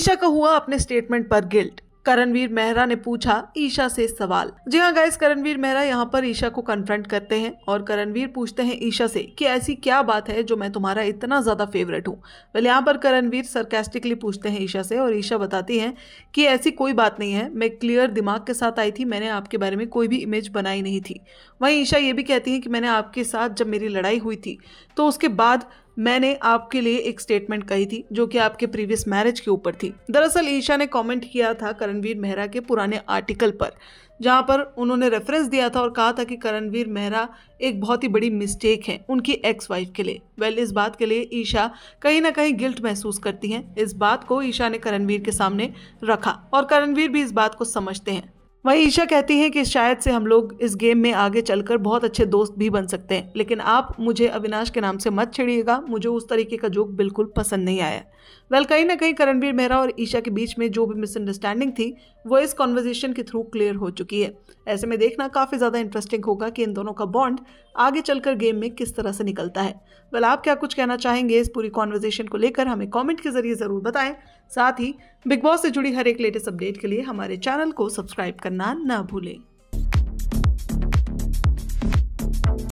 ईशा का हुआ अपने स्टेटमेंट पर गिल्ट करणवीर मेहरा ने पूछा ईशा से सवाल जी हाँ गाइस करणवीर मेहरा यहाँ पर ईशा को कन्फ्रंट करते हैं और करणवीर पूछते हैं ईशा से कि ऐसी क्या बात है जो मैं तुम्हारा इतना ज़्यादा फेवरेट हूँ वेल यहाँ पर करणवीर सरकेस्टिकली पूछते हैं ईशा से और ईशा बताती हैं कि ऐसी कोई बात नहीं है मैं क्लियर दिमाग के साथ आई थी मैंने आपके बारे में कोई भी इमेज बनाई नहीं थी वहीं ईशा ये भी कहती है कि मैंने आपके साथ जब मेरी लड़ाई हुई थी तो उसके बाद मैंने आपके लिए एक स्टेटमेंट कही थी जो कि आपके प्रीवियस मैरिज के ऊपर थी दरअसल ईशा ने कमेंट किया था करणवीर मेहरा के पुराने आर्टिकल पर जहाँ पर उन्होंने रेफरेंस दिया था और कहा था कि करणवीर मेहरा एक बहुत ही बड़ी मिस्टेक है उनकी एक्स वाइफ के लिए वेल इस बात के लिए ईशा कहीं ना कहीं गिल्ट महसूस करती हैं इस बात को ईशा ने करणवीर के सामने रखा और करणवीर भी इस बात को समझते हैं वहीं ईशा कहती हैं कि शायद से हम लोग इस गेम में आगे चलकर बहुत अच्छे दोस्त भी बन सकते हैं लेकिन आप मुझे अविनाश के नाम से मत छेड़िएगा मुझे उस तरीके का जोक बिल्कुल पसंद नहीं आया वेल कहीं ना कहीं करणवीर मेहरा और ईशा के बीच में जो भी मिसअंडरस्टैंडिंग थी वो इस कॉन्वर्जेशन के थ्रू क्लियर हो चुकी है ऐसे में देखना काफ़ी ज़्यादा इंटरेस्टिंग होगा कि इन दोनों का बॉन्ड आगे चलकर गेम में किस तरह से निकलता है वेल आप क्या कुछ कहना चाहेंगे इस पूरी कॉन्वर्जेशन को लेकर हमें कॉमेंट के जरिए ज़रूर बताएं साथ ही बिग बॉस से जुड़ी हर एक लेटेस्ट अपडेट के लिए हमारे चैनल को सब्सक्राइब करें करना ना भूलें